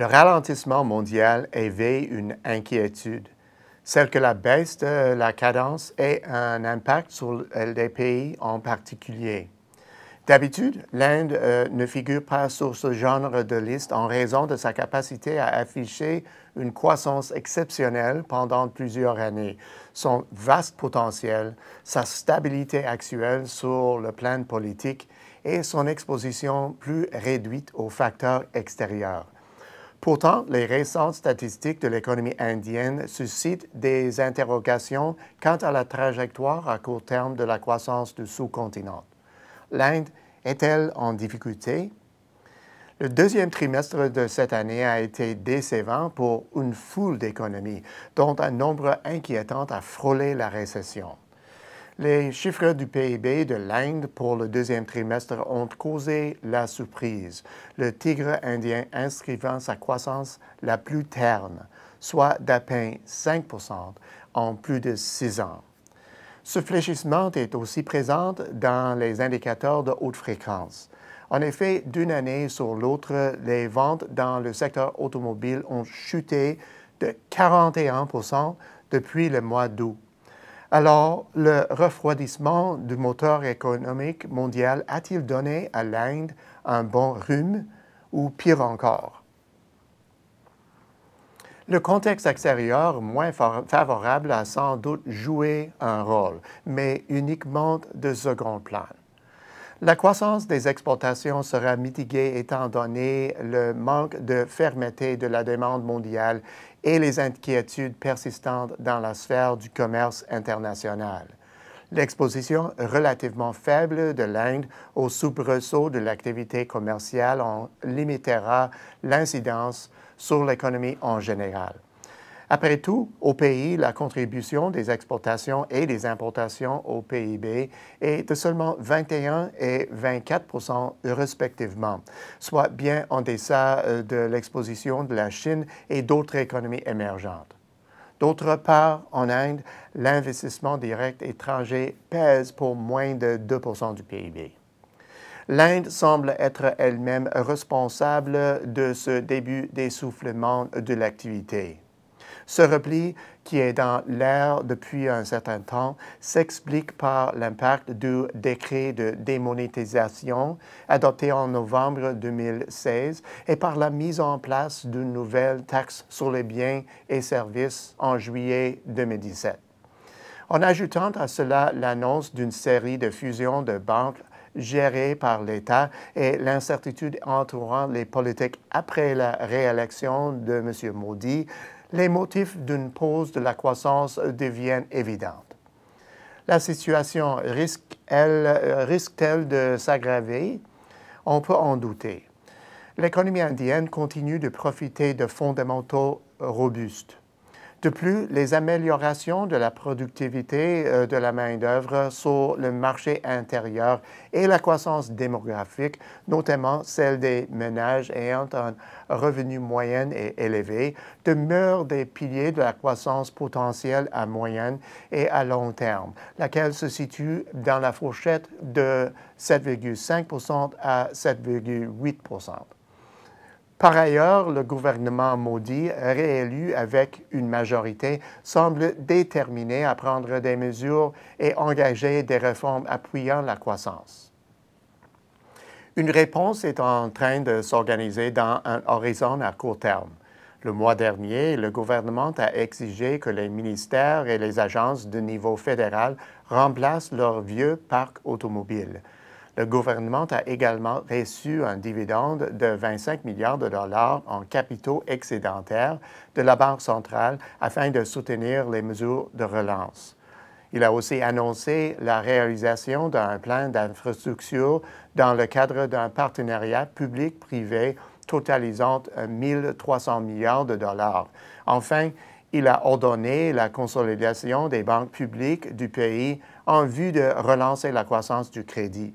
Le ralentissement mondial éveille une inquiétude, celle que la baisse de la cadence ait un impact sur des pays en particulier. D'habitude, l'Inde euh, ne figure pas sur ce genre de liste en raison de sa capacité à afficher une croissance exceptionnelle pendant plusieurs années, son vaste potentiel, sa stabilité actuelle sur le plan politique et son exposition plus réduite aux facteurs extérieurs. Pourtant, les récentes statistiques de l'économie indienne suscitent des interrogations quant à la trajectoire à court terme de la croissance du sous-continent. L'Inde est-elle en difficulté? Le deuxième trimestre de cette année a été décevant pour une foule d'économies, dont un nombre inquiétant a frôlé la récession. Les chiffres du PIB de l'Inde pour le deuxième trimestre ont causé la surprise, le tigre indien inscrivant sa croissance la plus terne, soit d'à peine 5 en plus de six ans. Ce fléchissement est aussi présent dans les indicateurs de haute fréquence. En effet, d'une année sur l'autre, les ventes dans le secteur automobile ont chuté de 41 depuis le mois d'août. Alors, le refroidissement du moteur économique mondial a-t-il donné à l'Inde un bon rhume ou pire encore? Le contexte extérieur moins favorable a sans doute joué un rôle, mais uniquement de second plan. La croissance des exportations sera mitigée étant donné le manque de fermeté de la demande mondiale et les inquiétudes persistantes dans la sphère du commerce international. L'exposition relativement faible de l'Inde au soubresaut de l'activité commerciale en limitera l'incidence sur l'économie en général. Après tout, au pays, la contribution des exportations et des importations au PIB est de seulement 21 et 24 respectivement, soit bien en deçà euh, de l'exposition de la Chine et d'autres économies émergentes. D'autre part, en Inde, l'investissement direct étranger pèse pour moins de 2 du PIB. L'Inde semble être elle-même responsable de ce début d'essoufflement de l'activité. Ce repli, qui est dans l'air depuis un certain temps, s'explique par l'impact du décret de démonétisation adopté en novembre 2016 et par la mise en place d'une nouvelle taxe sur les biens et services en juillet 2017. En ajoutant à cela l'annonce d'une série de fusions de banques gérée par l'État et l'incertitude entourant les politiques après la réélection de M. Modi, les motifs d'une pause de la croissance deviennent évidents. La situation risque-t-elle de s'aggraver? On peut en douter. L'économie indienne continue de profiter de fondamentaux robustes. De plus, les améliorations de la productivité euh, de la main-d'œuvre sur le marché intérieur et la croissance démographique, notamment celle des ménages ayant un revenu moyen et élevé, demeurent des piliers de la croissance potentielle à moyenne et à long terme, laquelle se situe dans la fourchette de 7,5 à 7,8 par ailleurs, le gouvernement maudit, réélu avec une majorité, semble déterminé à prendre des mesures et engager des réformes appuyant la croissance. Une réponse est en train de s'organiser dans un horizon à court terme. Le mois dernier, le gouvernement a exigé que les ministères et les agences de niveau fédéral remplacent leur vieux parc automobile. Le gouvernement a également reçu un dividende de 25 milliards de dollars en capitaux excédentaires de la Banque centrale afin de soutenir les mesures de relance. Il a aussi annoncé la réalisation d'un plan d'infrastructure dans le cadre d'un partenariat public-privé totalisant 1 300 milliards de dollars. Enfin, il a ordonné la consolidation des banques publiques du pays en vue de relancer la croissance du crédit.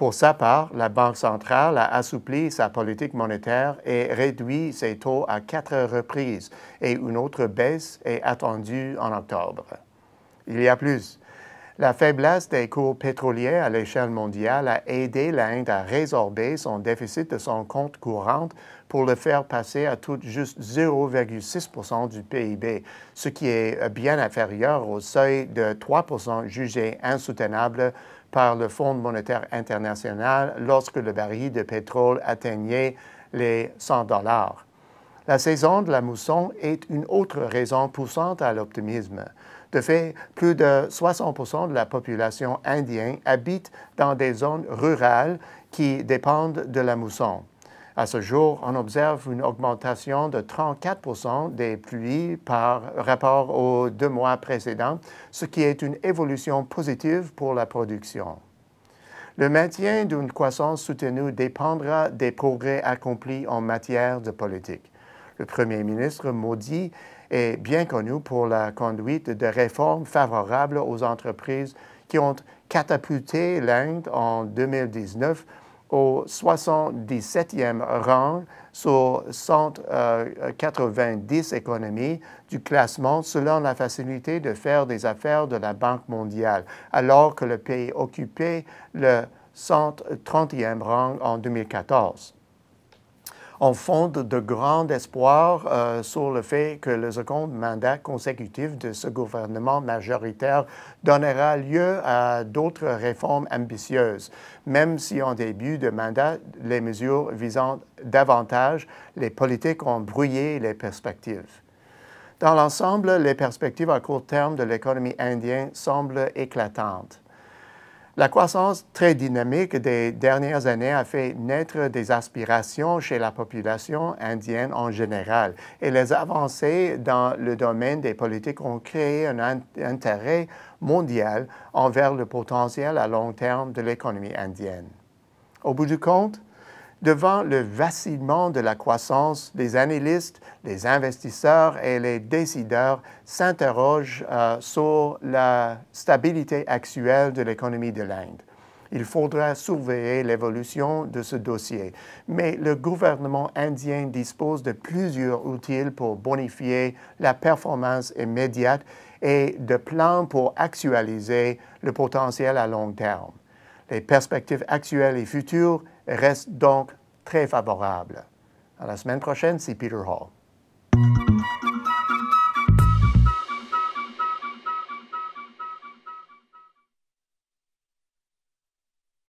Pour sa part, la Banque centrale a assoupli sa politique monétaire et réduit ses taux à quatre reprises et une autre baisse est attendue en octobre. Il y a plus. La faiblesse des cours pétroliers à l'échelle mondiale a aidé l'Inde à résorber son déficit de son compte courant pour le faire passer à tout juste 0,6 du PIB, ce qui est bien inférieur au seuil de 3 jugé insoutenable par le Fonds monétaire international lorsque le baril de pétrole atteignait les 100 dollars. La saison de la mousson est une autre raison poussante à l'optimisme. De fait, plus de 60 de la population indienne habite dans des zones rurales qui dépendent de la mousson. À ce jour, on observe une augmentation de 34 des pluies par rapport aux deux mois précédents, ce qui est une évolution positive pour la production. Le maintien d'une croissance soutenue dépendra des progrès accomplis en matière de politique. Le Premier ministre Modi est bien connu pour la conduite de réformes favorables aux entreprises qui ont catapulté l'Inde en 2019 au 77e rang sur 190 euh, économies du classement selon la facilité de faire des affaires de la Banque mondiale, alors que le pays occupait le 130e rang en 2014 on fonde de grands espoirs euh, sur le fait que le second mandat consécutif de ce gouvernement majoritaire donnera lieu à d'autres réformes ambitieuses, même si en début de mandat, les mesures visant davantage les politiques ont brouillé les perspectives. Dans l'ensemble, les perspectives à court terme de l'économie indienne semblent éclatantes. La croissance très dynamique des dernières années a fait naître des aspirations chez la population indienne en général et les avancées dans le domaine des politiques ont créé un intérêt mondial envers le potentiel à long terme de l'économie indienne. Au bout du compte, devant le vacillement de la croissance, les analystes, les investisseurs et les décideurs s'interrogent euh, sur la stabilité actuelle de l'économie de l'Inde. Il faudra surveiller l'évolution de ce dossier, mais le gouvernement indien dispose de plusieurs outils pour bonifier la performance immédiate et de plans pour actualiser le potentiel à long terme. Les perspectives actuelles et futures restent donc très favorables. À la semaine prochaine, c'est Peter Hall.